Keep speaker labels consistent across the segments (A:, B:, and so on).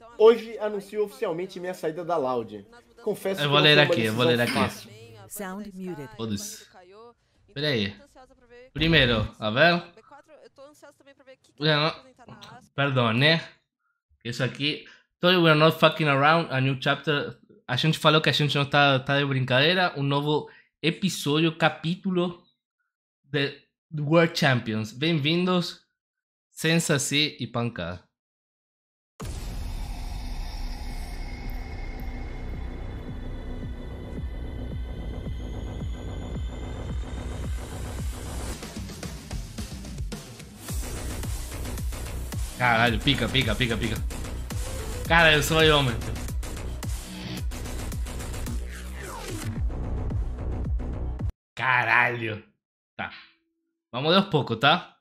A: Então, Hoje anuncio oficialmente minha saída da Loud. Confesso eu vou ler aqui, eu vou ler aqui. Sound muted. Todos. Pera aí. Primeiro, a tá vendo? É é Perdão, né? Isso aqui. Tony, we're not fucking around. A new chapter. A gente falou que a gente não tá, tá de brincadeira. Um novo episódio, capítulo de World Champions. Bem-vindos, Sensaci e Pancada. Caralho, pica, pica, pica, pica. Cara, eu sou eu, homem Caralho. Tá. Vamos dar um pouco, tá?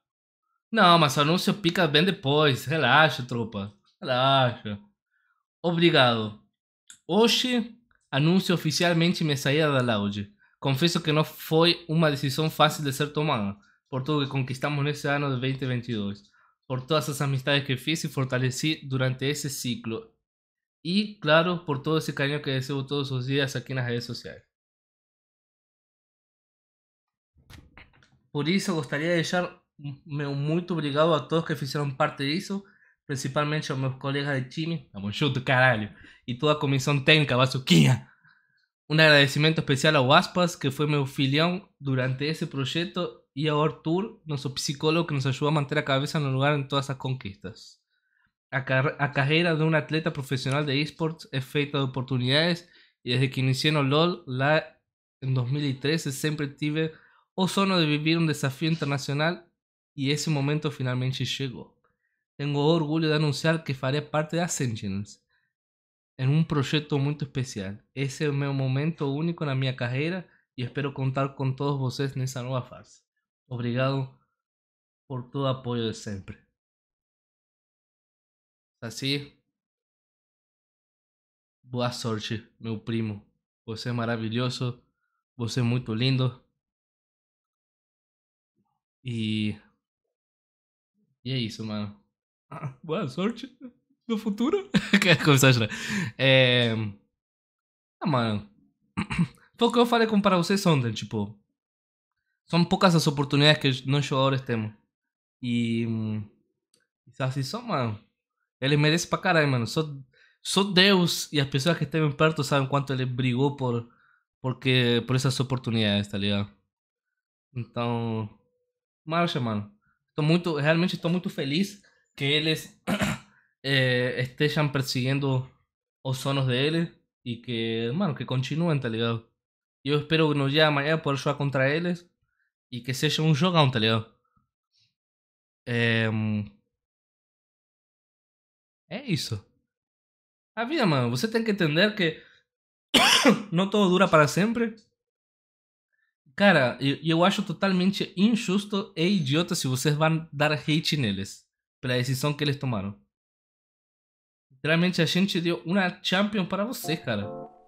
A: Não, mas o anúncio pica bem depois. Relaxa, tropa. Relaxa. Obrigado. Hoje, anúncio oficialmente minha saída da Loud. Confesso que não foi uma decisão fácil de ser tomada, por tudo que conquistamos nesse ano de 2022 por todas las amistades que hice y fortalecí durante ese ciclo. Y claro, por todo ese cariño que deseo todos los días aquí en las redes sociales. Por eso gustaría de muy muy obrigado a todos que hicieron parte de eso principalmente a mis colegas de chimi Tamo junto, caralho! y toda comisión técnica, Bazuquinha! un agradecimiento especial a waspas que fue mi filión durante ese proyecto y a Artur, nuestro psicólogo que nos ayuda a mantener la cabeza en el lugar en todas esas conquistas. a carrera de un atleta profesional de esports es feita de oportunidades y desde que inicié en LOL la, en 2013 siempre tuve o oh, solo de vivir un desafío internacional y ese momento finalmente llegó. Tengo orgullo de anunciar que faré parte de Ascensions en un proyecto muy especial. Ese es mi momento único en la mi carrera y espero contar con todos ustedes en esa nueva fase. Obrigado por todo apoio de sempre. Tá assim, boa sorte, meu primo. Você é maravilhoso, você é muito lindo. E. E é isso, mano. Boa sorte no futuro. Quer começar a chorar. É. Ah, mano. Foi o que eu falei com para vocês ontem, tipo. son pocas las oportunidades que los jugadores tenemos Y... y mm, es, son, mano. él merece para cara, mano. Só, son Deus y las personas que en perto saben cuánto ele brigó por, porque, por esas oportunidades, tal ligado? entonces marcha, mano. realmente estoy muy feliz que es eh, persiguiendo... persiguiendo zonos de él Y que, mano, que continúen, tal ligado? yo espero que nos llegue de por poder jugar contra ellos. E que seja um jogão, tá ligado? É. É isso. A vida, mano, você tem que entender que não tudo dura para sempre. Cara, eu, eu acho totalmente injusto e idiota se vocês vão dar hate neles pela decisão que eles tomaram. Literalmente a gente deu uma champion para você, cara.